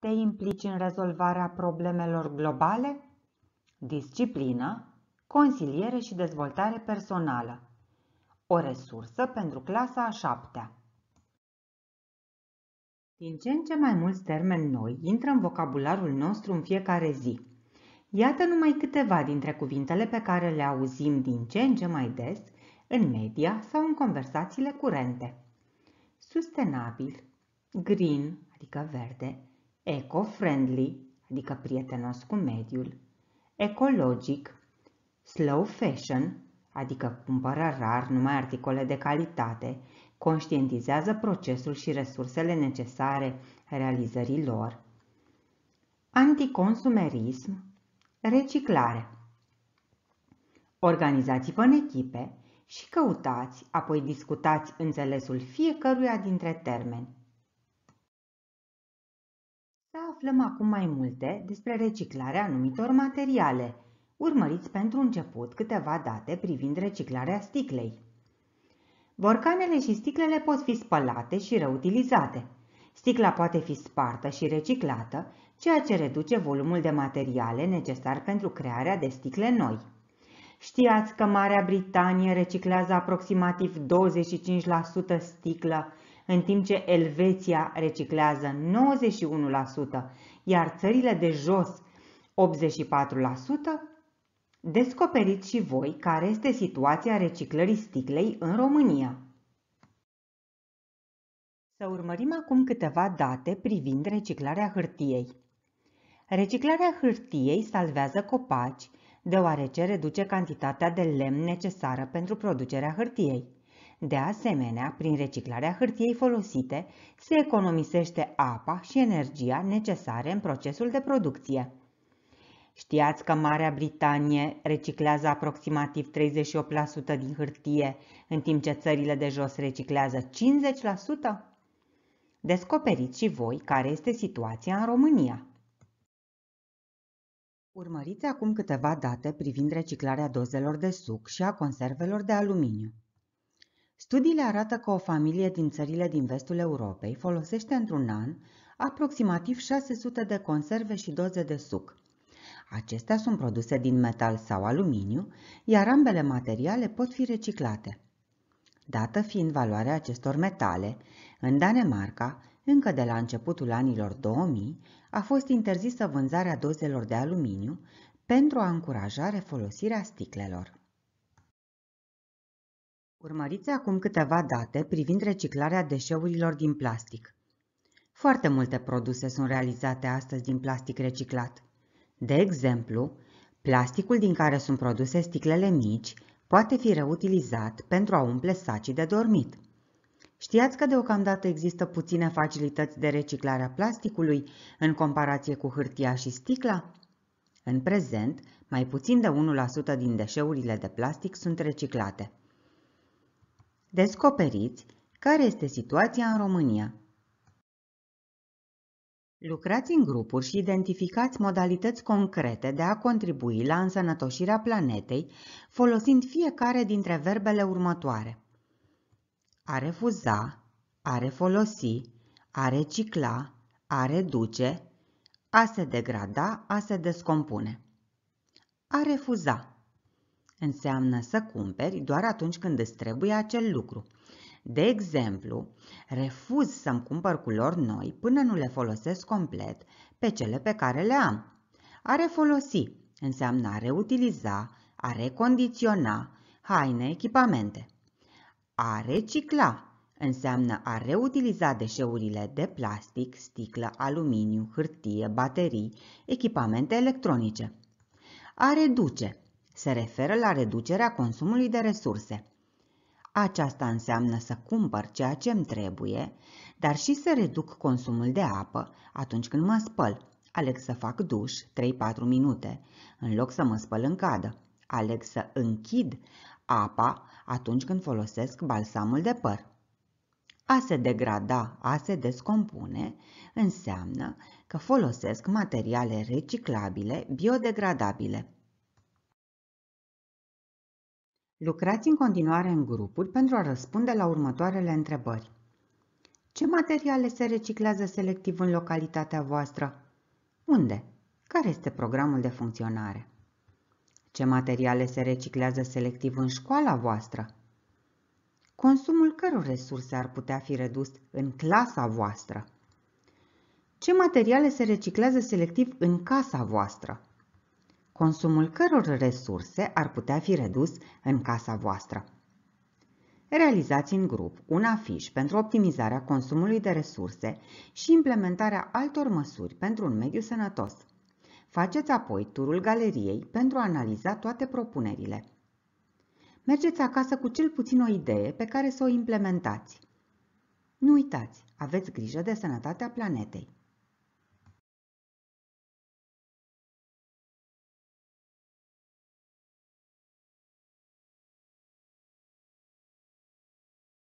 te implici în rezolvarea problemelor globale? Disciplină, consiliere și dezvoltare personală. O resursă pentru clasa a șaptea. Din ce în ce mai mulți termeni noi intră în vocabularul nostru în fiecare zi. Iată numai câteva dintre cuvintele pe care le auzim din ce în ce mai des în media sau în conversațiile curente. Sustenabil, green, adică verde, eco-friendly, adică prietenos cu mediul, ecologic, slow fashion, adică cumpără rar numai articole de calitate, conștientizează procesul și resursele necesare realizării lor, anticonsumerism, reciclare. Organizați-vă în echipe și căutați, apoi discutați înțelesul fiecăruia dintre termeni aflăm acum mai multe despre reciclarea anumitor materiale. Urmăriți pentru început câteva date privind reciclarea sticlei. Borcanele și sticlele pot fi spălate și reutilizate. Sticla poate fi spartă și reciclată, ceea ce reduce volumul de materiale necesar pentru crearea de sticle noi. Știați că Marea Britanie reciclează aproximativ 25% sticlă în timp ce Elveția reciclează 91%, iar țările de jos 84%? Descoperiți și voi care este situația reciclării sticlei în România. Să urmărim acum câteva date privind reciclarea hârtiei. Reciclarea hârtiei salvează copaci, deoarece reduce cantitatea de lemn necesară pentru producerea hârtiei. De asemenea, prin reciclarea hârtiei folosite, se economisește apa și energia necesare în procesul de producție. Știați că Marea Britanie reciclează aproximativ 38% din hârtie, în timp ce țările de jos reciclează 50%? Descoperiți și voi care este situația în România. Urmăriți acum câteva date privind reciclarea dozelor de suc și a conservelor de aluminiu. Studiile arată că o familie din țările din vestul Europei folosește într-un an aproximativ 600 de conserve și doze de suc. Acestea sunt produse din metal sau aluminiu, iar ambele materiale pot fi reciclate. Dată fiind valoarea acestor metale, în Danemarca, încă de la începutul anilor 2000, a fost interzisă vânzarea dozelor de aluminiu pentru a încuraja refolosirea sticlelor. Urmăriți acum câteva date privind reciclarea deșeurilor din plastic. Foarte multe produse sunt realizate astăzi din plastic reciclat. De exemplu, plasticul din care sunt produse sticlele mici poate fi reutilizat pentru a umple sacii de dormit. Știați că deocamdată există puține facilități de reciclare a plasticului în comparație cu hârtia și sticla? În prezent, mai puțin de 1% din deșeurile de plastic sunt reciclate. Descoperiți care este situația în România. Lucrați în grupuri și identificați modalități concrete de a contribui la însănătoșirea planetei, folosind fiecare dintre verbele următoare. A refuza, a refolosi, a recicla, a reduce, a se degrada, a se descompune. A refuza înseamnă să cumperi doar atunci când îți trebuie acel lucru. De exemplu, refuz să-mi cumpăr culori noi până nu le folosesc complet pe cele pe care le am. A refolosi înseamnă a reutiliza, a recondiționa haine, echipamente. A recicla înseamnă a reutiliza deșeurile de plastic, sticlă, aluminiu, hârtie, baterii, echipamente electronice. A reduce se referă la reducerea consumului de resurse. Aceasta înseamnă să cumpăr ceea ce îmi trebuie, dar și să reduc consumul de apă atunci când mă spăl. Aleg să fac duș 3-4 minute, în loc să mă spăl în cadă. Aleg să închid apa atunci când folosesc balsamul de păr. A se degrada, a se descompune, înseamnă că folosesc materiale reciclabile, biodegradabile. Lucrați în continuare în grupuri pentru a răspunde la următoarele întrebări. Ce materiale se reciclează selectiv în localitatea voastră? Unde? Care este programul de funcționare? Ce materiale se reciclează selectiv în școala voastră? Consumul căror resurse ar putea fi redus în clasa voastră? Ce materiale se reciclează selectiv în casa voastră? consumul căror resurse ar putea fi redus în casa voastră. Realizați în grup un afiș pentru optimizarea consumului de resurse și implementarea altor măsuri pentru un mediu sănătos. Faceți apoi turul galeriei pentru a analiza toate propunerile. Mergeți acasă cu cel puțin o idee pe care să o implementați. Nu uitați, aveți grijă de sănătatea planetei.